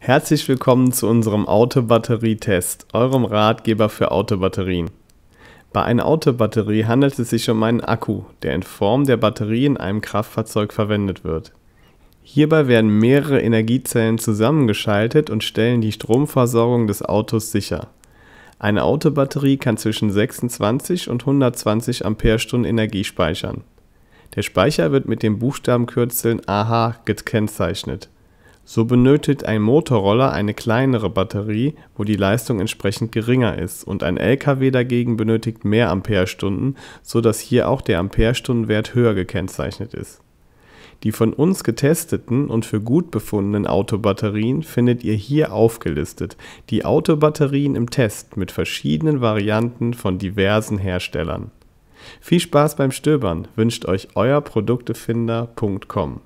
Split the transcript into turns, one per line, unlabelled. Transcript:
Herzlich willkommen zu unserem Autobatterietest, eurem Ratgeber für Autobatterien. Bei einer Autobatterie handelt es sich um einen Akku, der in Form der Batterie in einem Kraftfahrzeug verwendet wird. Hierbei werden mehrere Energiezellen zusammengeschaltet und stellen die Stromversorgung des Autos sicher. Eine Autobatterie kann zwischen 26 und 120 Ampere-Stunden Energie speichern. Der Speicher wird mit den Buchstabenkürzeln AH gekennzeichnet. So benötigt ein Motorroller eine kleinere Batterie, wo die Leistung entsprechend geringer ist, und ein LKW dagegen benötigt mehr Amperestunden, so dass hier auch der Amperestundenwert höher gekennzeichnet ist. Die von uns getesteten und für gut befundenen Autobatterien findet ihr hier aufgelistet, die Autobatterien im Test mit verschiedenen Varianten von diversen Herstellern. Viel Spaß beim Stöbern wünscht euch euer Produktefinder.com.